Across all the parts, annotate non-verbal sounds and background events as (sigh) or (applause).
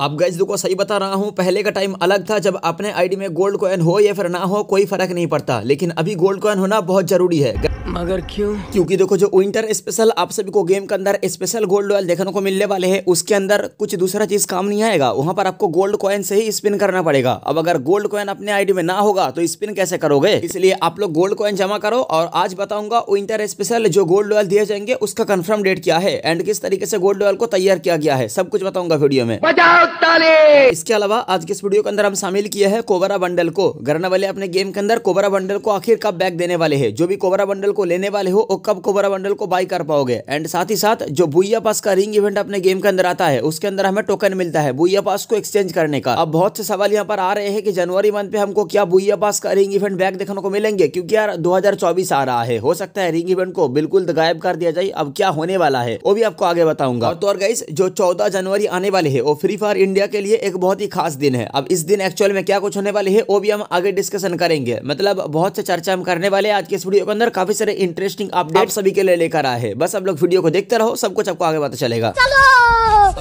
अब गैस देखो सही बता रहा हूँ पहले का टाइम अलग था जब अपने आईडी में गोल्ड कॉइन हो या फिर ना हो कोई फर्क नहीं पड़ता लेकिन अभी गोल्ड कॉइन होना बहुत जरूरी है मगर क्यों क्योंकि देखो जो विंटर स्पेशल आप सभी को गेम के अंदर स्पेशल गोल्ड ऑयल देखने को मिलने वाले हैं उसके अंदर कुछ दूसरा चीज काम नहीं आएगा वहां पर आपको गोल्ड कॉइन से ही स्पिन करना पड़ेगा अब अगर गोल्ड कॉइन अपने आईडी में ना होगा तो स्पिन कैसे करोगे इसलिए आप लोग गोल्ड कॉइन जमा करो और आज बताऊंगा विंटर स्पेशल जो गोल्ड ऑयल दिए जाएंगे उसका कन्फर्म डेट क्या है एंड किस तरीके से गोल्ड ऑयल को तैयार किया गया है सब कुछ बताऊंगा वीडियो में इसके अलावा आज के इस वीडियो के अंदर हम शामिल किया है कोबरा बंडल को गरना वाले अपने गेम के अंदर कोबरा बंडल को आखिर कब बैक देने वाले है जो भी कोबरा बंडल को लेने वाले हो और कब कोबरा बंडल को बाई कर पाओगे एंड साथ ही साथ जो बुइया पास का रिंग इवेंट अपने गेम के अंदर आता है उसके अंदर हमें टोकन मिलता है बुइया पास को एक्सचेंज करने का अब बहुत से सवाल यहाँ पर आ रहे हैं कि जनवरी मंथ पे हमको क्या बुइया पास का रिंग इवेंट बैक देखने को मिलेंगे क्योंकि यार दो आ रहा है हो सकता है रिंग इवेंट को बिल्कुल गायब कर दिया जाए अब क्या होने वाला है वो भी आपको आगे बताऊंगा तो और गाइस जो चौदह जनवरी आने वाले है वो फ्री फायर इंडिया के लिए एक बहुत ही खास दिन है अब इस दिन एक्चुअल में क्या कुछ होने वाले है वो भी हम आगे डिस्कशन करेंगे मतलब बहुत से चर्चा हम करने वाले आज के इस वीडियो के अंदर काफी सारे इंटरेस्टिंग अपडेट सभी के लिए लेकर आए हैं बस आप लोग वीडियो को देखते रहो सब कुछ आपको आगे पता चलेगा चलो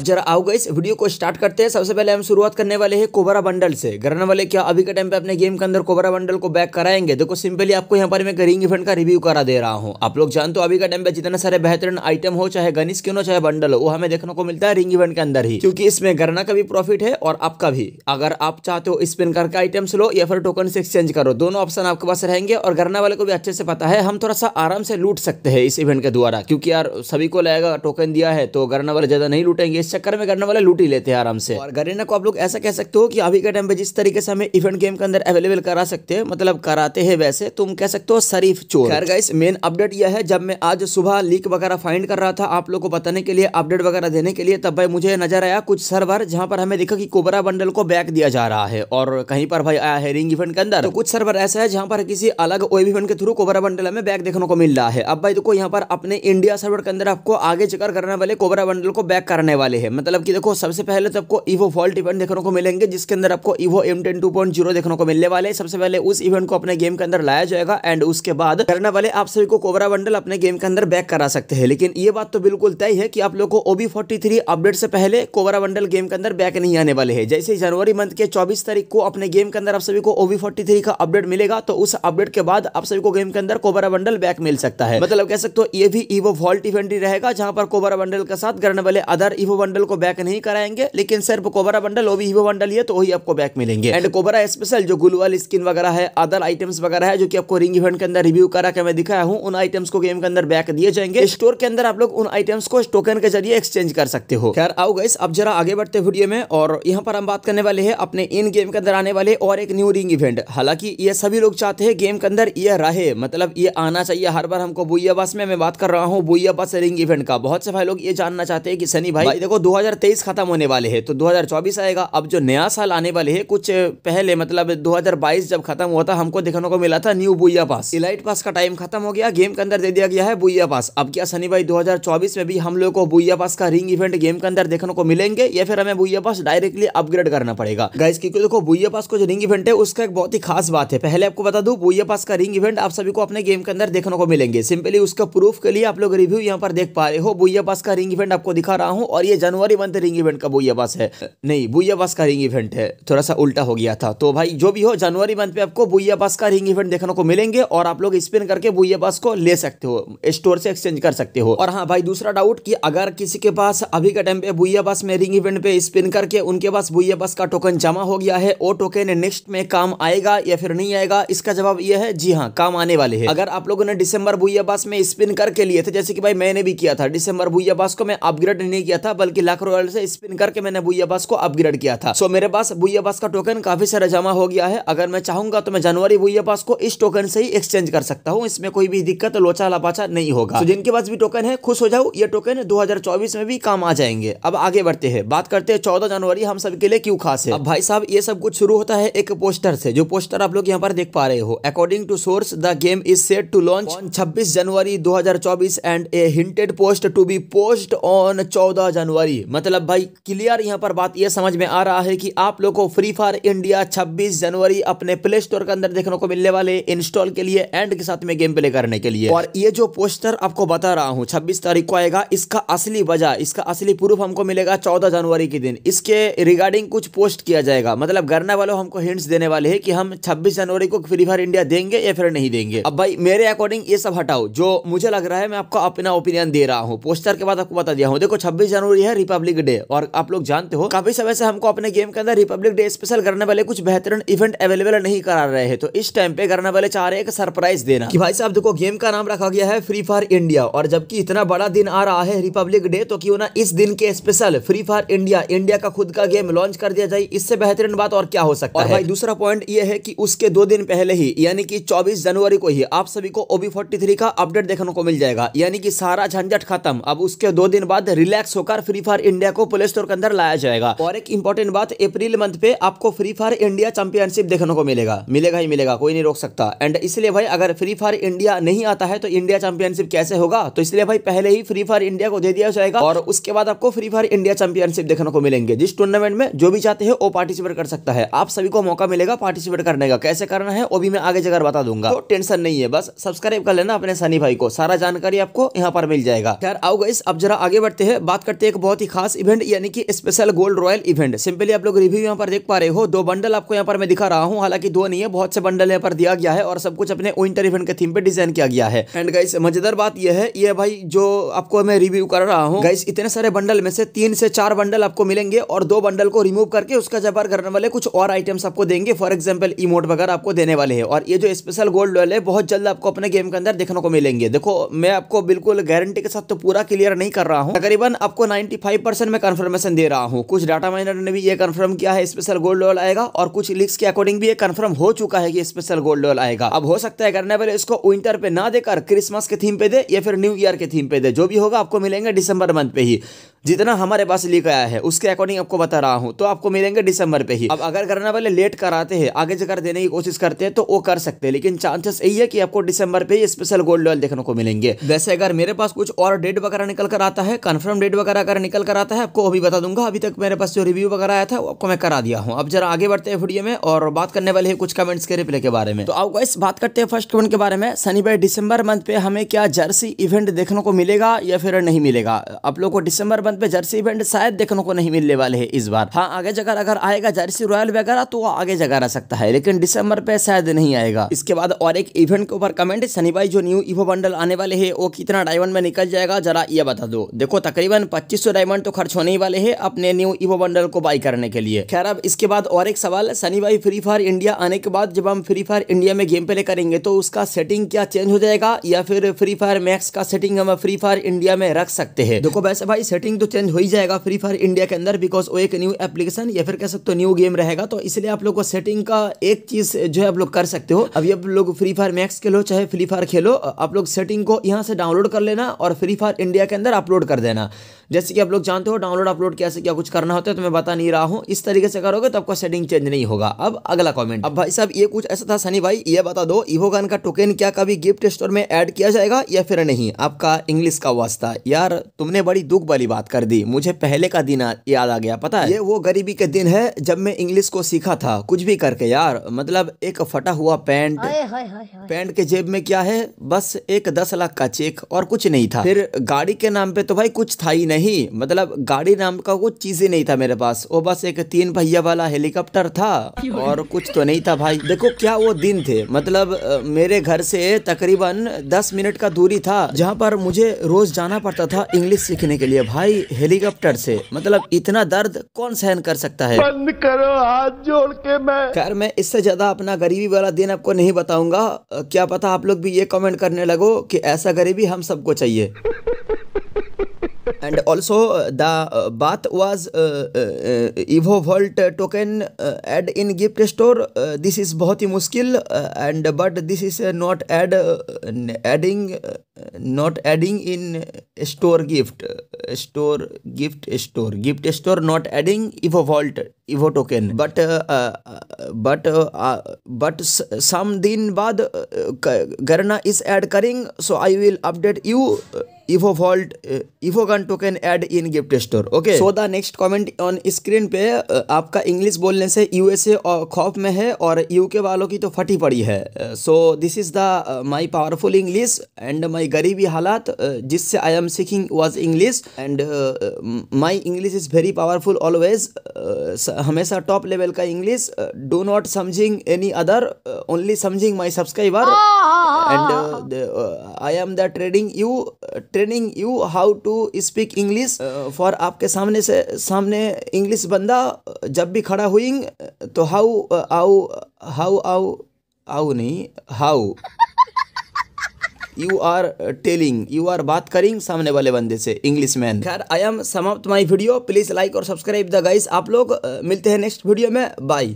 जरा आओ गई वीडियो को स्टार्ट करते हैं सबसे पहले हम शुरुआत करने वाले हैं कोबरा बंडल से गरने वाले क्या अभी के टाइम पे अपने गेम के अंदर कोबरा बंडल को बैक कराएंगे देखो सिंपली आपको यहाँ पर मैं रिंग इवेंट का रिव्यू करा दे रहा हूँ आप लोग जानते हो अभी के टाइम पे जितने सारे बेहतरीन आइटम हो चाहे गनिस क्यों चाहे बंडल हो वो हमें देखने को मिलता है रिंग इवेंट के अंदर ही क्योंकि इसमें गरना का भी प्रॉफिट है और आपका भी अगर आप चाहते हो स्पिन करके आइटम्स लो या फिर टोकन से एक्सचेंज करो दोनों ऑप्शन आपके पास रहेंगे और गरना वाले को भी अच्छे से पता है हम थोड़ा सा आराम से लूट सकते हैं इस इवेंट के द्वारा क्योंकि यार सभी को लगेगा टोकन दिया है तो गरना वाले ज्यादा नहीं लूटेंगे इस चक्कर में करने वाले लूट ही लेते हैं आराम से और गरीना को आप लोग ऐसा कह सकते हो कि अभी के टाइम पे जिस तरीके से हमें इवेंट गेम के अंदर अवेलेबल करा सकते हैं मतलब कराते हैं वैसे तुम कह सकते हो शरीफ चोर खैर गाइस मेन अपडेट यह है जब मैं आज सुबह लीक वगैरह फाइंड कर रहा था आप लोग को बताने के लिए अपडेट वगैरह देने के लिए तब भाई मुझे नजर आया कुछ सर्वर जहाँ पर हमें देखा की कोबरा बंडल को बैक दिया जा रहा है और कहीं पर भाई आया है रिंग इवेंट के अंदर तो कुछ सर्वर ऐसा है जहाँ पर किसी अलग ओएब इवेंट के थ्रू कोबरा बंडल हमें बैक देखने को मिल रहा है अब भाई देखो यहाँ पर अपने इंडिया सर्वर के अंदर आपको आगे चक्कर करने वाले कोबरा बंडल को बैक करने वाले हैं मतलब कि देखो सबसे पहले तो आपको ईवो फॉल्ट इवेंट देखने को मिलेंगे जिसके अंदर आपको evo M ten two point zero देखने को मिलने वाले सबसे पहले उस इवेंट को अपने गेम के अंदर लाया जाएगा एंड उसके बाद करने वाले आप सभी को कोबरा बंडल अपने गेम के अंदर बैक करा सकते हैं लेकिन ये बात तो बिल्कुल तय है कि आप लोग को ओबी फोर्टी अपडेट से पहले कोबरा बंडल गेम के अंदर बैक नहीं आने वाले है जैसे जनवरी मंथ के चौबीस तारीख को अपने गेम के अंदर आप सभी को ओबी फोर्टी का अपडेट मिलेगा तो उस अपडेट के बाद आप सभी को गेम के अंदर कोबरा बंडल बैक मिल सकता है मतलब कह सकते हो ये भी ईवो फॉल्ट इवेंट ही रहेगा जहां पर कोबरा बंडल के साथ करने वाले अदर हीवो बंडल को बैक नहीं कराएंगे लेकिन सिर्फ कोबरा बंडल वो भी हीवो बंडल ही है तो वही आपको बैक मिलेंगे एंड कोबरा स्पेशल जो गुल वाली स्किन वगैरह है अदर आइटम्स वगैरह है जो कि आपको रिंग इवेंट के अंदर रिव्यू करा के मैं दिखाया हूँ उन आइटम्स को गेम के अंदर बैक दिए जाएंगे स्टोर के अंदर आप लोग उन आइटम्स को टोकन के जरिए एक्सचेंज कर सकते हो खैर आओ गई अब जरा आगे बढ़ते वीडियो में और यहाँ पर हम बात करने वाले हैं अपने इन गेम के अंदर आने वाले और एक न्यू रिंग इवेंट हालांकि ये सभी लोग चाहते हैं गेम के अंदर ये रहे मतलब ये आना चाहिए हर बार हमको बुइया बस में मैं बात कर रहा हूँ बुइया बस रिंग इवेंट का बहुत से भाई लोग ये जानना चाहते हैं कि सनी भाई देखो 2023 ख़त्म होने वाले हैं तो 2024 आएगा अब जो नया साल आने वाले है कुछ पहले मतलब 2022 जब खत्म हुआ था हमको देखने को मिला था न्यू बुया पास इलाइट पास का टाइम खत्म हो गया गेम के अंदर दे दिया गया है बुया पास अब क्या सनी भाई 2024 में भी हम लोग को बुया पास का रिंग इवेंट गेम के अंदर देखने को मिलेंगे या फिर हमें बुया पास डायरेक्टली अपग्रेड करना पड़ेगा गाइस क्योंकि देखो बुया पास को जो रिंग इवेंट है उसका एक बहुत ही खास बात है पहले आपको बता दू बुया पास का रिंग इवेंट आप सभी को अपने गेम के अंदर देखने को मिलेंगे सिंपली उसका प्रूफ के लिए आप लोग रिव्यू यहाँ पर देख पा रहे हो बुया पास का रिंग इवेंट आपको दिखा रहा हूँ और ये जनवरी मंथ रिंग इवेंट का बस है नहीं बस का रिंग इवेंट है थोड़ा सा उल्टा हो गया था तो भाई जो भी हो जनवरी मंथ में आपको बस का रिंग इवेंट देखने को मिलेंगे और आप लोग स्पिन करके बस को ले सकते हो स्टोर से एक्सचेंज कर सकते हो और हाँ भाई दूसरा डाउट की अगर किसी के पास अभी के टाइम पे बस में रिंग इवेंट पे स्पिन करके उनके पास बस का टोकन जमा हो गया है वो टोकन नेक्स्ट में काम आएगा या फिर नहीं आएगा इसका जवाब यह है जी हाँ काम आने वाले है अगर आप लोगों ने डिसम्बर बस में स्पिन करके लिए थे जैसे कि भाई मैंने भी किया था डिसम्बर बस को मैं अपग्रेड नहीं किया था बल्कि लाख रॉयल से स्पिन करके मैंने बुई अब्बास को अपग्रेड किया था सो मेरे पास बुई अब्बास का टोकन काफी सारा जमा हो गया है अगर मैं चाहूंगा तो मैं जनवरी बुई अब्बास को इस टोकन से ही एक्सचेंज कर सकता हूँ इसमें कोई भी दिक्कत लोचा लापाचा नहीं होगा तो जिनके पास भी टोकन है खुश हो जाओ ये टोकन दो में भी काम आ जाएंगे अब आगे बढ़ते हैं बात करते हैं चौदह जनवरी हम सबके लिए क्यों खास है अब भाई साहब ये सब कुछ शुरू होता है एक पोस्टर से जो पोस्टर आप लोग यहाँ पर देख पा रहे हो according to source the game is set to launch छब्बीस जनवरी दो and a hinted post to be post on चौदह जनवरी जनवरी मतलब भाई क्लियर यहाँ पर बात यह समझ में आ रहा है कि आप लोगों को फ्री फायर इंडिया 26 जनवरी अपने प्ले स्टोर के अंदर देखने को मिलने वाले इंस्टॉल के लिए एंड के साथ में गेम प्ले करने के लिए और ये जो पोस्टर आपको बता रहा हूँ छब्बीस तारीख को आएगा इसका असली वजह इसका असली प्रूफ हमको मिलेगा चौदह जनवरी के दिन इसके रिगार्डिंग कुछ पोस्ट किया जाएगा मतलब गरना वालों हमको हिंट्स देने वाले है की हम छब्बीस जनवरी को फ्री फायर इंडिया देंगे या फिर नहीं देंगे अब भाई मेरे अकॉर्डिंग ये सब हटाओ जो मुझे लग रहा है मैं आपको अपना ओपिनियन दे रहा हूँ पोस्टर के बाद आपको बता दिया हूँ देखो छब्बीस जनवरी ये है रिपब्लिक डे और आप लोग जानते हो काफी समय से हमको अपने गेम के अंदर रिपब्लिक डे स्पेशल करने वाले कुछ बेहतरीन इवेंट अवेलेबल नहीं करा रहे हैं तो इस टाइम पे करने वाले चाह रहे एक सरप्राइज देना कि भाई साहब देखो गेम का नाम रखा गया है फ्री फायर इंडिया और जबकि इतना बड़ा दिन आ रहा है रिपब्लिक डे तो क्यों ना इस दिन के special Free Fire India India का खुद का गेम लॉन्च कर दिया जाए इससे बेहतरीन बात और क्या हो सकता और है भाई दूसरा पॉइंट ये है कि उसके दो दिन पहले ही यानी कि चौबीस जनवरी को ही आप सभी को ओबी फोर्टी का अपडेट देखने को मिल जाएगा यानी कि सारा झंझट खत्म अब उसके दो दिन बाद रिलैक्स होकर फ्री फायर इंडिया को प्ले स्टोर के अंदर लाया जाएगा और एक इंपॉर्टेंट बात अप्रैल मंथ पे आपको फ्री फायर इंडिया चैंपियनशिप देखने को मिलेगा मिलेगा ही मिलेगा कोई नहीं रोक सकता एंड इसलिए भाई अगर फ्री फायर इंडिया नहीं आता है तो इंडिया चैंपियनशिप कैसे होगा तो इसलिए भाई पहले ही फ्री फायर इंडिया को दे दिया जाएगा और उसके बाद आपको फ्री फायर इंडिया चैंपियनशिप देखने को मिलेंगे जिस टूर्नामेंट में जो भी चाहते हैं वो पार्टिसिपेट कर सकता है आप सभी को मौका मिलेगा पार्टिसिपेट करने का कैसे करना है वो भी मैं आगे जगह बता दूंगा तो टेंशन नहीं है बस सब्सक्राइब कर लेना अपने सनी भाई को सारा जानकारी आपको यहाँ पर मिल जाएगा यार आओ गई अब जरा आगे बढ़ते हैं बात करते हैं एक बहुत ही खास इवेंट यानी कि special gold royal event simply आप लोग रिव्यू यहाँ पर देख पा रहे हो दो बंडल आपको यहाँ पर मैं दिखा रहा हूँ हालांकि दो नहीं है बहुत से बंडल यहाँ पर दिया गया है और सब कुछ अपने विंटर इवेंट के थीम पे डिजाइन किया गया है एंड गाइस मजेदार बात यह है ये भाई जो आपको मैं रिव्यू कर रहा हूँ गाइस इतने सारे बंडल में से तीन से चार बंडल आपको मिलेंगे और दो बंडल को रिमूव करके उसका जबर करने वाले कुछ और आइटम्स आपको देंगे फॉर एग्जाम्पल इमोट वगैरह आपको देने वाले है और ये जो स्पेशल गोल्ड रॉयल है बहुत जल्द आपको अपने गेम के अंदर देखने को मिलेंगे देखो मैं आपको बिल्कुल गारंटी के साथ तो पूरा क्लियर नहीं कर रहा हूँ तकरीबन आपको 95 परसेंट मैं कन्फर्मेशन दे रहा हूँ कुछ डाटा माइनर ने भी ये कन्फर्म किया है स्पेशल गोल्ड लॉल आएगा और कुछ लिक्स के अकॉर्डिंग भी ये कन्फर्म हो चुका है कि स्पेशल गोल्ड लॉल आएगा अब हो सकता है करने वाले इसको विंटर पे ना देकर क्रिसमस के थीम पे दे या फिर न्यू ईयर के थीम पे दे जो भी होगा आपको मिलेंगे दिसंबर मंथ पे ही जितना हमारे पास लिख आया है उसके अकॉर्डिंग आपको बता रहा हूँ तो आपको मिलेंगे दिसंबर पे ही अब अगर करने वाले लेट कराते हैं आगे से कर देने की कोशिश करते हैं तो वो कर सकते हैं लेकिन चांसेस यही है कि आपको दिसंबर पे ही स्पेशल गोल्ड लेवल देखने को मिलेंगे वैसे अगर मेरे पास कुछ और डेट वगैरह निकल कर आता है कन्फर्म डेट वगैरह अगर निकल कर आता है आपको अभी बता दूंगा अभी तक मेरे पास जो रिव्यू वगैरह आया था आपको मैं करा दिया हूँ अब जरा आगे बढ़ते हैं वीडियो में और बात करने वाले कुछ कमेंट्स के रिप्ले के बारे में तो आप इस बात करते हैं फर्स्ट कमेंट के बारे में शनिवार दिसंबर मंथ पे हमें क्या जर्सी इवेंट देखने को मिलेगा या फिर नहीं मिलेगा आप लोग को दिसंबर इलेवन पे जर्सी इवेंट शायद देखने को नहीं मिलने वाले हैं इस बार हाँ आगे जगह अगर आएगा जर्सी रॉयल वगैरह तो आगे जगह रह सकता है लेकिन दिसंबर पे शायद नहीं आएगा इसके बाद और एक इवेंट के ऊपर कमेंट शनिवार जो न्यू इवो बंडल आने वाले है वो कितना डायमंड में निकल जाएगा जरा ये बता दो देखो तकरीबन पच्चीस डायमंड तो खर्च होने वाले है अपने न्यू इवो बंडल को बाई करने के लिए खैर अब इसके बाद और एक सवाल भाई फ्री फायर इंडिया आने के बाद जब हम फ्री फायर इंडिया में गेम प्ले करेंगे तो उसका सेटिंग क्या चेंज हो जाएगा या फिर फ्री फायर मैक्स का सेटिंग हम फ्री फायर इंडिया में रख सकते हैं देखो वैसे भाई सेटिंग तो चेंज हो ही जाएगा फ्री फायर इंडिया के अंदर बिकॉज वो एक न्यू एप्लीकेशन या फिर कह सकते हो न्यू गेम रहेगा तो इसलिए आप लोग को सेटिंग का एक चीज जो है आप लोग कर सकते हो अभी आप लोग फ्री फायर मैक्स खेलो चाहे फ्री फायर खेलो आप लोग सेटिंग को यहाँ से डाउनलोड कर लेना और फ्री फायर इंडिया के अंदर अपलोड कर देना जैसे कि आप लोग जानते हो डाउनलोड अपलोड कैसे क्या कुछ करना होता है तो मैं बता नहीं रहा हूँ इस तरीके से करोगे तो आपका सेटिंग चेंज नहीं होगा अब अगला कॉमेंट अब भाई साहब ये कुछ ऐसा था सनी भाई ये बता दो इवोगान का टोकन क्या कभी गिफ्ट स्टोर में एड किया जाएगा या फिर नहीं आपका इंग्लिश का वास्ता यार तुमने बड़ी दुख वाली बात कर दी मुझे पहले का दिन याद आ गया पता है ये वो गरीबी के दिन है जब मैं इंग्लिश को सीखा था कुछ भी करके यार मतलब एक फटा हुआ पैंट पैंट के जेब में क्या है बस एक दस लाख का चेक और कुछ नहीं था फिर गाड़ी के नाम पे तो भाई कुछ था ही नहीं नहीं मतलब गाड़ी नाम का कुछ चीज़ ही नहीं था मेरे पास वो बस एक तीन पहिया वाला हेलीकॉप्टर था और कुछ तो नहीं था भाई देखो क्या वो दिन थे मतलब मेरे घर से तकरीबन दस मिनट का दूरी था जहाँ पर मुझे रोज जाना पड़ता था इंग्लिश सीखने के लिए भाई हेलीकॉप्टर से मतलब इतना दर्द कौन सहन कर सकता है बंद करो हाथ जोड़ के मैं खैर मैं इससे ज्यादा अपना गरीबी वाला दिन आपको नहीं बताऊंगा क्या पता आप लोग भी ये कमेंट करने लगो कि ऐसा गरीबी हम सबको चाहिए (laughs) एंड ऑल्सो द बात was evo vault token add in gift store this is बहुत ही मुश्किल and but this is not add adding not adding in store gift store gift store gift store not adding evo vault evo token but but but some दिन बाद गरना is add करिंग so I will update you evo vault evo gun token add in gift store okay so the next comment on screen पे uh, आपका English बोलने से USA uh, खौफ में है और यूके वालों की तो फटी पड़ी है so this is the my powerful English and my गरीबी हालात uh, जिससे आई एम सीखिंग was English and my English is very powerful always हमेशा टॉप लेवल का इंग्लिश डो नॉट समझिंग एनी अदर ओनली समझिंग my subscriber and I am the trading you training you how to speak English for आपके सामने से सामने English बंदा uh, जब भी खड़ा हुई uh, तो हाउ आओ हाउ आओ आओ नहीं how you are telling you are बात करिंग सामने वाले बंदे से इंग्लिश मैन खैर आई एम समाप्त माई वीडियो प्लीज़ लाइक और सब्सक्राइब द गाइस आप लोग uh, मिलते हैं नेक्स्ट वीडियो में बाय